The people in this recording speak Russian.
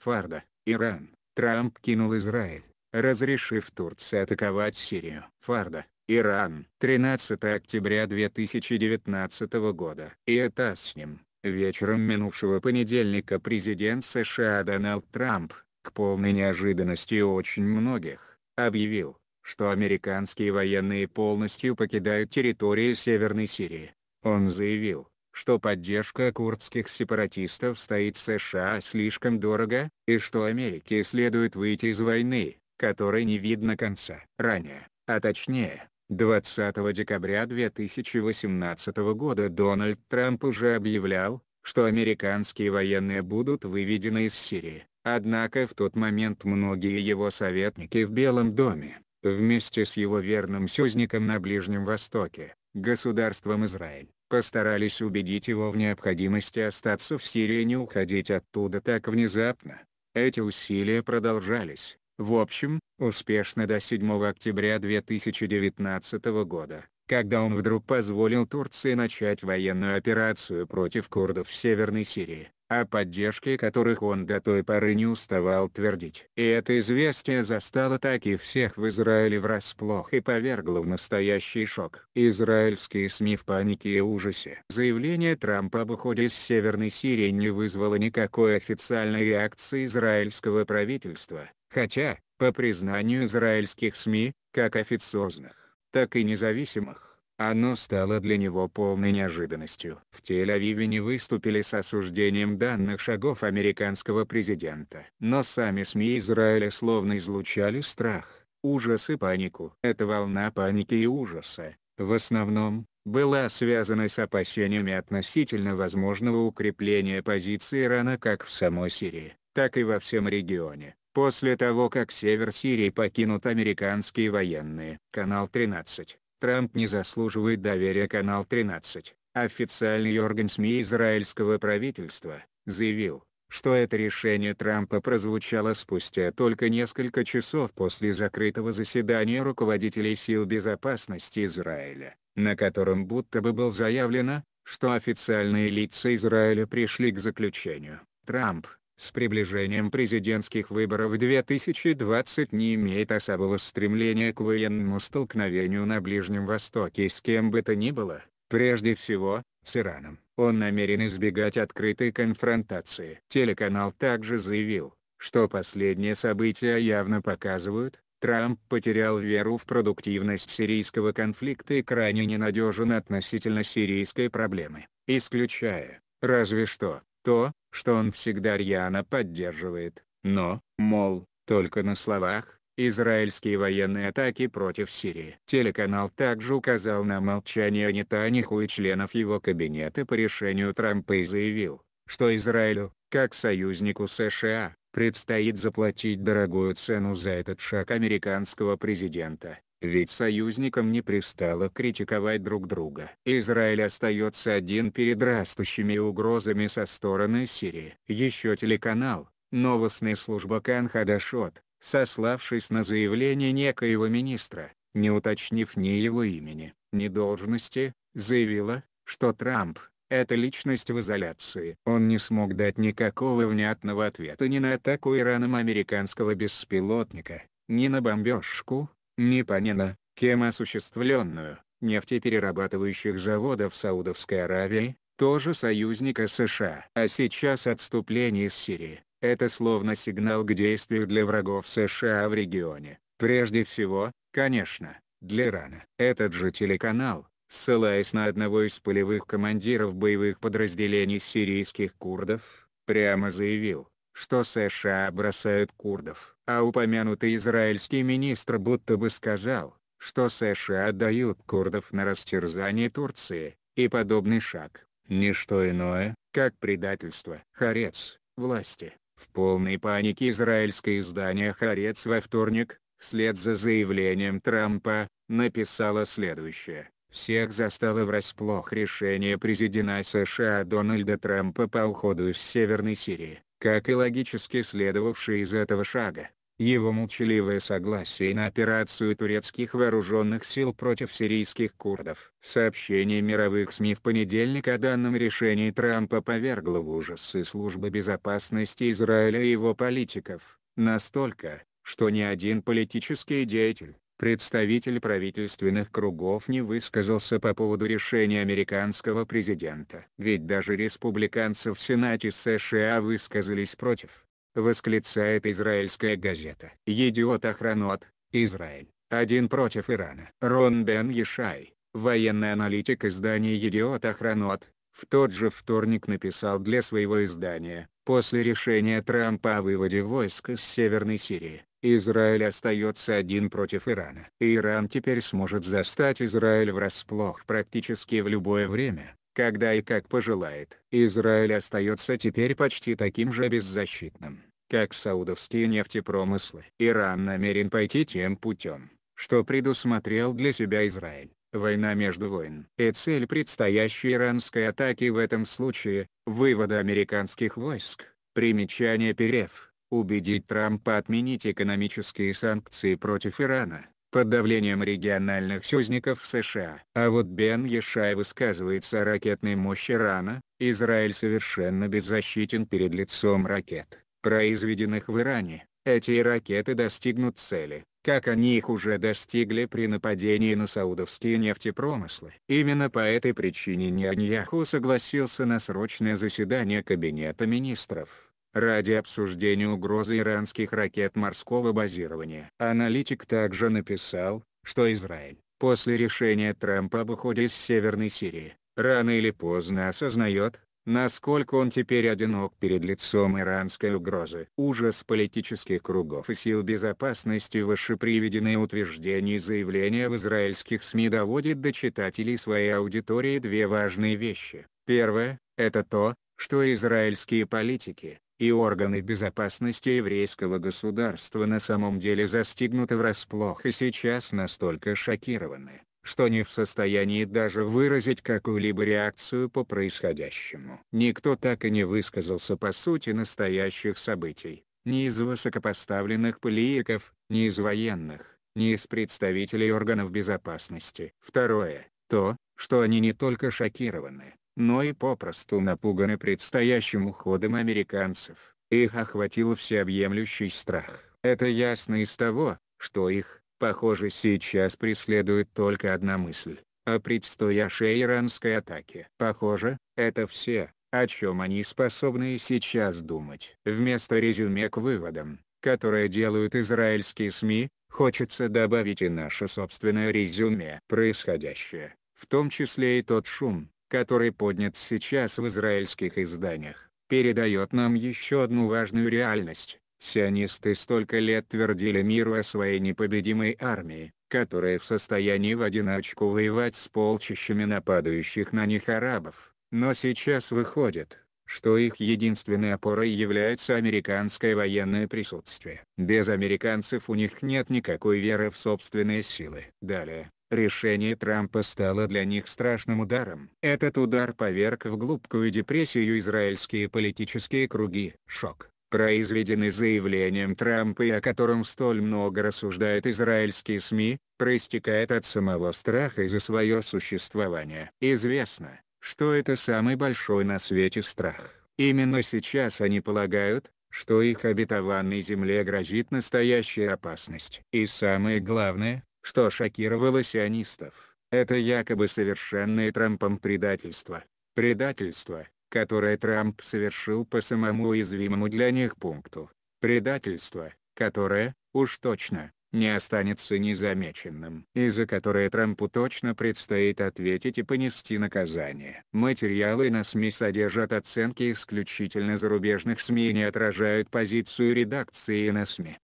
Фарда, Иран, Трамп кинул Израиль, разрешив Турции атаковать Сирию. Фарда, Иран, 13 октября 2019 года. И это с ним. Вечером минувшего понедельника президент США Дональд Трамп, к полной неожиданности очень многих, объявил, что американские военные полностью покидают территорию Северной Сирии. Он заявил, что поддержка курдских сепаратистов стоит США слишком дорого, и что Америке следует выйти из войны, которой не видно конца. Ранее, а точнее, 20 декабря 2018 года Дональд Трамп уже объявлял, что американские военные будут выведены из Сирии, однако в тот момент многие его советники в Белом доме, вместе с его верным сюзником на Ближнем Востоке, государством Израиль, постарались убедить его в необходимости остаться в Сирии и не уходить оттуда так внезапно. Эти усилия продолжались, в общем, успешно до 7 октября 2019 года, когда он вдруг позволил Турции начать военную операцию против курдов в Северной Сирии о поддержке которых он до той поры не уставал твердить. И это известие застало так и всех в Израиле врасплох и повергло в настоящий шок. Израильские СМИ в панике и ужасе. Заявление Трампа об уходе из Северной Сирии не вызвало никакой официальной реакции израильского правительства, хотя, по признанию израильских СМИ, как официозных, так и независимых, оно стало для него полной неожиданностью. В Тель-Авиве не выступили с осуждением данных шагов американского президента. Но сами СМИ Израиля словно излучали страх, ужас и панику. Эта волна паники и ужаса, в основном, была связана с опасениями относительно возможного укрепления позиции Ирана как в самой Сирии, так и во всем регионе. После того как север Сирии покинут американские военные. Канал 13. Трамп не заслуживает доверия канал 13, официальный орган СМИ израильского правительства, заявил, что это решение Трампа прозвучало спустя только несколько часов после закрытого заседания руководителей сил безопасности Израиля, на котором будто бы было заявлено, что официальные лица Израиля пришли к заключению. Трамп, с приближением президентских выборов 2020 не имеет особого стремления к военному столкновению на Ближнем Востоке с кем бы то ни было, прежде всего, с Ираном. Он намерен избегать открытой конфронтации. Телеканал также заявил, что последние события явно показывают, Трамп потерял веру в продуктивность сирийского конфликта и крайне ненадежен относительно сирийской проблемы, исключая, разве что, то, что он всегда рьяно поддерживает, но, мол, только на словах, израильские военные атаки против Сирии. Телеканал также указал на молчание Нетаниху и членов его кабинета по решению Трампа и заявил, что Израилю, как союзнику США, предстоит заплатить дорогую цену за этот шаг американского президента ведь союзникам не пристало критиковать друг друга. Израиль остается один перед растущими угрозами со стороны Сирии. Еще телеканал, новостная служба Кан Хадашот, сославшись на заявление некоего министра, не уточнив ни его имени, ни должности, заявила, что Трамп – это личность в изоляции. Он не смог дать никакого внятного ответа ни на атаку Ираном американского беспилотника, ни на бомбежку, Непонятно, кем осуществленную, нефтеперерабатывающих заводов Саудовской Аравии, тоже союзника США. А сейчас отступление из Сирии – это словно сигнал к действию для врагов США в регионе. Прежде всего, конечно, для Ирана. Этот же телеканал, ссылаясь на одного из полевых командиров боевых подразделений сирийских курдов, прямо заявил, что США бросают курдов. А упомянутый израильский министр будто бы сказал, что США отдают курдов на растерзание Турции, и подобный шаг – не что иное, как предательство. Харец, власти. В полной панике израильское издание «Харец» во вторник, вслед за заявлением Трампа, написало следующее. Всех застало врасплох решение президента США Дональда Трампа по уходу из Северной Сирии как и логически следовавший из этого шага. Его молчаливое согласие на операцию турецких вооруженных сил против сирийских курдов. Сообщение мировых СМИ в понедельник о данном решении Трампа повергло в ужасы службы безопасности Израиля и его политиков, настолько, что ни один политический деятель, представитель правительственных кругов не высказался по поводу решения американского президента. Ведь даже республиканцы в Сенате США высказались против. Восклицает израильская газета. Едиот Ахранот, Израиль, один против Ирана. Рон Бен Ешай, военный аналитик издания Едиот Ахранот, в тот же вторник написал для своего издания, После решения Трампа о выводе войск из Северной Сирии, Израиль остается один против Ирана. Иран теперь сможет застать Израиль врасплох практически в любое время, когда и как пожелает. Израиль остается теперь почти таким же беззащитным, как саудовские нефтепромыслы. Иран намерен пойти тем путем, что предусмотрел для себя Израиль. Война между войн. И цель предстоящей иранской атаки в этом случае – вывода американских войск. Примечание Перев. Убедить Трампа отменить экономические санкции против Ирана под давлением региональных союзников США. А вот Бен Ешай высказывается о ракетной мощи Ирана, Израиль совершенно беззащитен перед лицом ракет, произведенных в Иране эти ракеты достигнут цели, как они их уже достигли при нападении на саудовские нефтепромыслы. Именно по этой причине Ньяньяху согласился на срочное заседание Кабинета министров ради обсуждения угрозы иранских ракет морского базирования. Аналитик также написал, что Израиль, после решения Трампа об уходе из Северной Сирии, рано или поздно осознает, насколько он теперь одинок перед лицом иранской угрозы. Ужас политических кругов и сил безопасности выше утверждения и заявления в израильских СМИ доводит до читателей своей аудитории две важные вещи. Первое – это то, что израильские политики, и органы безопасности еврейского государства на самом деле застигнуты врасплох и сейчас настолько шокированы, что не в состоянии даже выразить какую-либо реакцию по происходящему. Никто так и не высказался по сути настоящих событий, ни из высокопоставленных политиков, ни из военных, ни из представителей органов безопасности. Второе, то, что они не только шокированы, но и попросту напуганы предстоящим уходом американцев. Их охватил всеобъемлющий страх. Это ясно из того, что их Похоже сейчас преследует только одна мысль, о предстоящей иранской атаке. Похоже, это все, о чем они способны сейчас думать. Вместо резюме к выводам, которые делают израильские СМИ, хочется добавить и наше собственное резюме. Происходящее, в том числе и тот шум, который поднят сейчас в израильских изданиях, передает нам еще одну важную реальность, Сионисты столько лет твердили миру о своей непобедимой армии, которая в состоянии в одиночку воевать с полчищами нападающих на них арабов, но сейчас выходит, что их единственной опорой является американское военное присутствие. Без американцев у них нет никакой веры в собственные силы. Далее, решение Трампа стало для них страшным ударом. Этот удар поверг в глубокую депрессию израильские политические круги. Шок произведены заявлением Трампа и о котором столь много рассуждают израильские СМИ, проистекает от самого страха за свое существование. Известно, что это самый большой на свете страх. Именно сейчас они полагают, что их обетованной земле грозит настоящая опасность. И самое главное, что шокировало сионистов, это якобы совершенное Трампом предательство. Предательство, которое Трамп совершил по самому уязвимому для них пункту. Предательство, которое, уж точно, не останется незамеченным, и за которое Трампу точно предстоит ответить и понести наказание. Материалы на СМИ содержат оценки исключительно зарубежных СМИ и не отражают позицию редакции на СМИ.